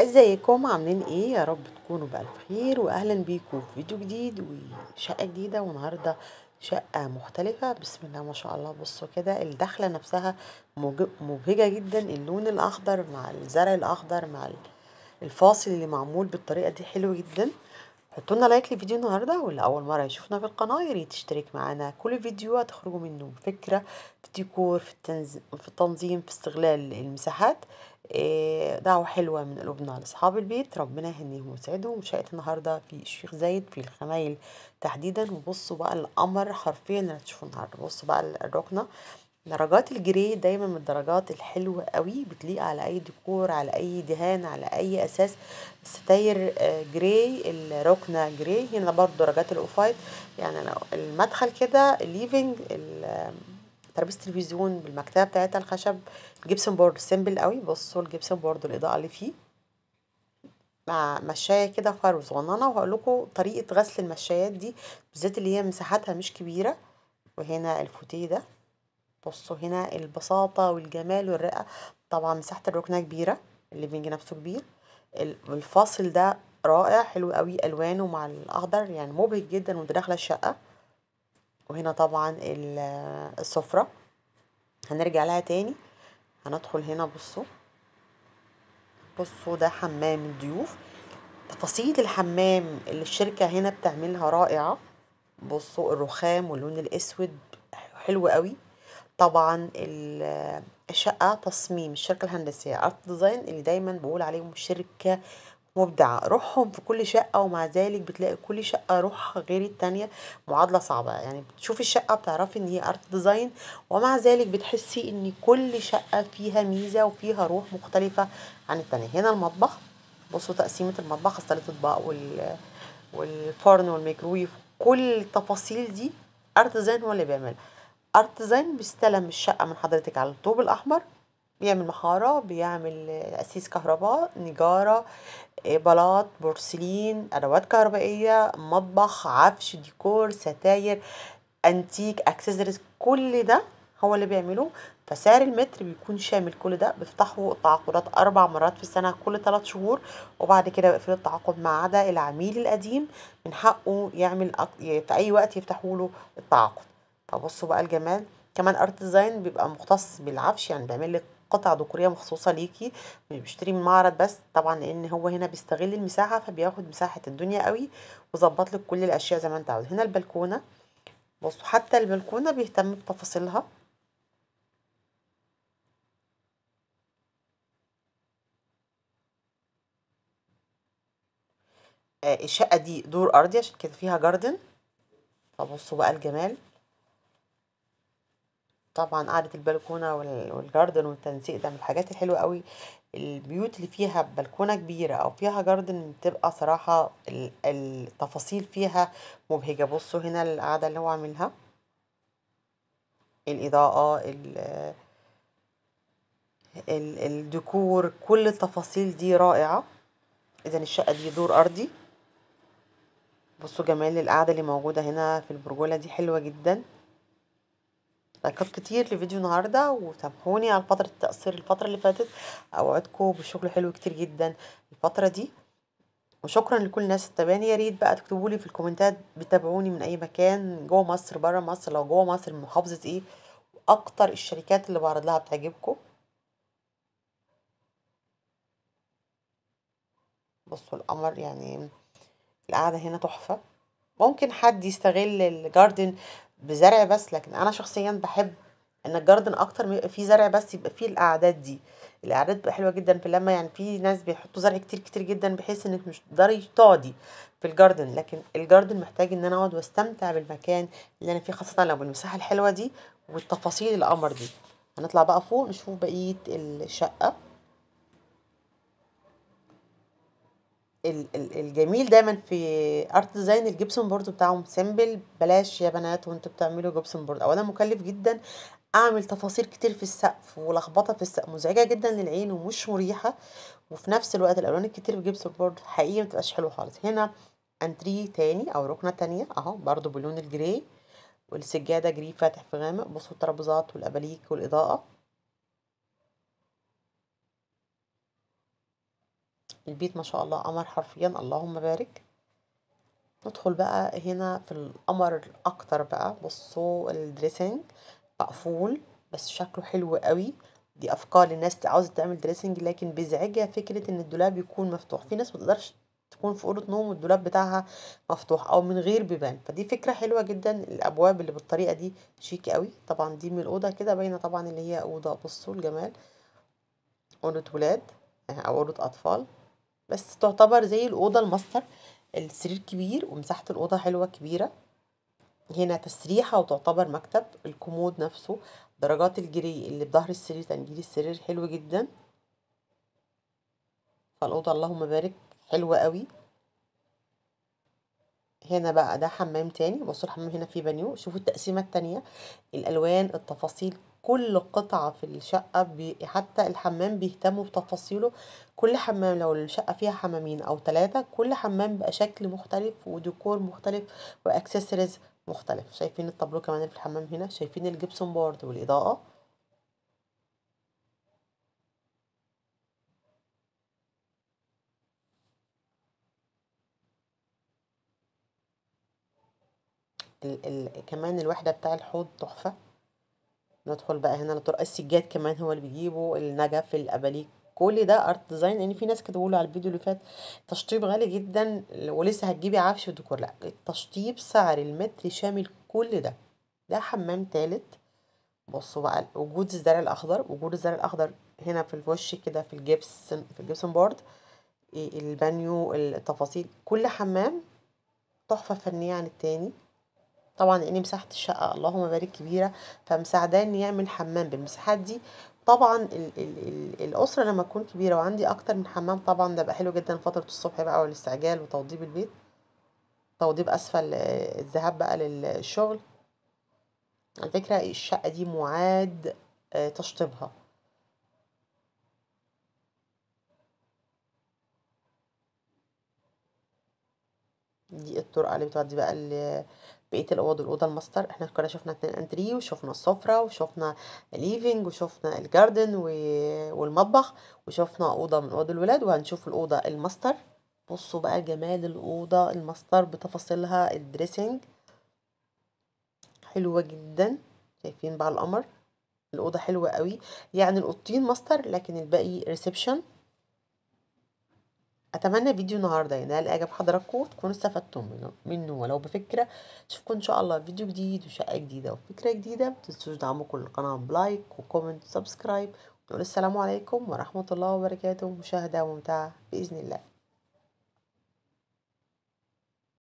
ازيكم عاملين ايه يا رب تكونوا بالف خير واهلا بيكم في فيديو جديد وشقه جديده والنهارده شقه مختلفه بسم الله ما شاء الله بصوا كده الدخله نفسها مبهجه جدا اللون الاخضر مع الزرع الاخضر مع الفاصل اللي معمول بالطريقه دي حلو جدا حطوا لنا لايك للفيديو النهارده واللي اول مره يشوفنا في القناه يا ريت تشترك معانا كل فيديو هتخرجوا منه فكره في الديكور في التنظيم في استغلال المساحات إيه، دعوة حلوة من قلوبنا لأصحاب البيت ربنا يهنيهم ويسعدهم شقة النهاردة في الشيخ زايد في الخمايل تحديدا وبصوا بقى القمر حرفيا اللي هتشوفوه النهاردة بصوا بقى الركنة درجات الجري دايما من الدرجات الحلوة قوي بتليق على اي ديكور على اي دهان على اي اساس الستاير آه، جراي الركنة جراي هنا برضو درجات الاوفايت يعني المدخل كده الليفنج ترابيزه التلفزيون بالمكتبه بتاعتها الخشب جبسون بورد سيمبل قوي بصوا الجبسون بورد الاضاءه اللي فيه مع مشايه كده فرو صغننه وهقول لكم طريقه غسل المشايات دي بالذات اللي هي مساحتها مش كبيره وهنا الفوتيه ده بصوا هنا البساطه والجمال والرقه طبعا مساحه الركنه كبيره اللي بينج نفسه كبير الفاصل ده رائع حلو قوي الوانه مع الاخضر يعني مبهج جدا وانت داخله الشقه وهنا طبعا السفرة هنرجع لها تاني هندخل هنا بصوا بصوا ده حمام الضيوف تفاصيل الحمام اللي الشركة هنا بتعملها رائعة بصوا الرخام واللون الاسود حلو قوي طبعا الشقة تصميم الشركة الهندسية ارت ديزاين اللي دايما بقول عليهم شركة مبدعة روحهم في كل شقة ومع ذلك بتلاقي كل شقة روحها غير التانية معادلة صعبة يعني بتشوفي الشقة بتعرفي ان هي ارت ديزاين ومع ذلك بتحسي ان كل شقة فيها ميزة وفيها روح مختلفة عن التانية هنا المطبخ بصوا تقسيمة المطبخ غسالة اطباق وال والفرن والميكرويف كل التفاصيل دي ارت ديزاين هو اللي بيعملها ارت ديزاين بيستلم الشقة من حضرتك على الطوب الاحمر بيعمل محارة بيعمل أسيس كهرباء نجارة آه، بلاط بورسلين أدوات كهربائية مطبخ عفش ديكور ستاير أنتيك أكسسوارز كل ده هو اللي بيعمله فسعر المتر بيكون شامل كل ده بيفتحوا التعاقدات أربع مرات في السنة كل ثلاث شهور وبعد كده بيقفلوا التعاقد ما عدا العميل القديم من حقه يعمل في أي وقت يفتحوا له التعاقد فبصوا بقى الجمال كمان ارت ديزاين بيبقى مختص بالعفش يعني بيعمل لك قطع ذكوريه مخصوصه ليكي بيشتري من معرض بس طبعا لان هو هنا بيستغل المساحه فبياخد مساحه الدنيا قوي وظبط لك كل الاشياء زي ما انت عاوز هنا البلكونه بصوا حتى البلكونه بيهتم بتفاصيلها آه، الشقه دي دور ارضي عشان كده فيها جاردن فبصوا بقى الجمال طبعا قعدة البلكونة والجاردن والتنسيق ده من الحاجات الحلوة قوي البيوت اللي فيها بلكونة كبيرة أو فيها جاردن بتبقى صراحة التفاصيل فيها مبهجة بصوا هنا القعدة اللي هو عاملها الإضاءة الديكور كل التفاصيل دي رائعة إذا الشقة دي دور أرضي بصوا جمال القعدة اللي موجودة هنا في البرجولة دي حلوة جداً لايكات كتير لفيديو النهاردة وسامحوني على فترة التقصير الفترة اللي فاتت أوعدكم بشغل حلو كتير جدا الفترة دي وشكرا لكل الناس التابعين يا ريت بقى تكتبوا لي في الكومنتات بتابعوني من اي مكان جوه مصر بره مصر لو جوه مصر من محافظه ايه واكتر الشركات اللي بعرض لها بتعجبكم بصوا القمر يعني القعده هنا تحفه ممكن حد يستغل الجاردن بزرع بس لكن انا شخصيا بحب ان الجاردن اكتر ما يبقى فيه زرع بس يبقى فيه الاعداد دي الاعداد بتبقى حلوه جدا في لما يعني في ناس بيحطوا زرع كتير كتير جدا بحيث انك مش تقدري تقعدي في الجاردن لكن الجاردن محتاج ان انا اقعد واستمتع بالمكان اللي انا فيه خاصه لو بالمساحه الحلوه دي والتفاصيل القمر دي هنطلع بقى فوق نشوف بقيه الشقه الجميل دايما في ارت ديزاين الجبسون بورد بتاعهم سيمبل بلاش يا بنات وانتوا بتعملوا جبسون بورد اولا مكلف جدا اعمل تفاصيل كتير في السقف ولخبطه في السقف مزعجه جدا للعين ومش مريحه وفي نفس الوقت الالوان الكتير في جبسون بورد حقيقي متبقاش حلوه خالص هنا انتري تاني او ركنه تانية اهو برضو بلون الجراي والسجاده جري فاتح في غامق بصوا الترابيزات والاباليك والاضاءه البيت ما شاء الله قمر حرفيا اللهم بارك ندخل بقى هنا في القمر اكتر بقى بصوا الدريسنج مقفول بس شكله حلو قوي دي افكار للناس عاوزه تعمل دريسنج لكن بيزعجها فكره ان الدولاب يكون مفتوح في ناس متقدرش تكون في اوضه نوم والدولاب بتاعها مفتوح او من غير بيبان فدي فكره حلوه جدا الابواب اللي بالطريقه دي شيك قوي طبعا دي من الاوضه كده باينه طبعا اللي هي اوضه بصوا الجمال اوضه ولاد او اوضه اطفال بس تعتبر زي الأوضة الماستر السرير كبير ومساحة الأوضة حلوة كبيرة هنا تسريحة وتعتبر مكتب الكومود نفسه درجات الجري اللي بظهر السرير تنجيل السرير حلو جدا فالأوضة اللهم بارك حلوة قوي هنا بقى ده حمام تاني بصوا الحمام هنا فيه بانيو شوفوا التقسيمة التانية الألوان التفاصيل كل قطعة في الشقة بي... حتى الحمام بيهتموا بتفاصيله كل حمام لو الشقة فيها حمامين أو ثلاثة كل حمام بقى شكل مختلف وديكور مختلف وأكسسوارز مختلف شايفين الطابلو كمان في الحمام هنا شايفين الجبسون بورد والإضاءة ال ال كمان الوحدة بتاع الحوض تحفة ندخل بقى هنا لطرق السجاد كمان هو اللي بيجيبه النجف الاباليك كل ده ارت ديزاين لان في ناس كانت بتقول على الفيديو اللي فات تشطيب غالي جدا ولسه هتجيبي عفش وديكور لا التشطيب سعر المتر شامل كل ده ده حمام تالت بصوا بقى وجود الزرع الاخضر وجود الزرع الاخضر هنا في الوش كده في الجبس في الجبسن بورد البانيو التفاصيل كل حمام تحفه فنيه عن التاني طبعا لان مساحه الشقه اللهم بارك كبيره فمساعداني ان يعمل حمام بالمساحات دي طبعا ال ال الـ الاسره لما تكون كبيره وعندي اكتر من حمام طبعا ده بقى حلو جدا فتره الصبح بقى والاستعجال وتوضيب البيت توضيب اسفل آه، الذهاب بقى للشغل على فكره الشقه دي معاد آه، تشطيبها دي الطرقه اللي بتودي بقى بقيه الاوض الاوضه الماستر احنا كنا شفنا اتنين انتري وشفنا السفره وشفنا ليفينج وشفنا الجاردن و... والمطبخ وشفنا اوضه من اوض الولاد وهنشوف الاوضه الماستر بصوا بقى جمال الاوضه الماستر بتفاصيلها الدريسنج حلوه جدا شايفين بقى القمر الاوضه حلوه قوي يعني الاوضتين ماستر لكن الباقي ريسبشن اتمنى فيديو النهارده ينال يعني، اعجاب حضراتكم وتكونوا استفدتم منه ولو بفكره اشوفكم ان شاء الله في فيديو جديد وشقه جديده وفكره جديده متنسوش دعمكم للقناه بلايك وكومنت وسبسكرايب ونقول السلام عليكم ورحمه الله وبركاته مشاهده ممتعه باذن الله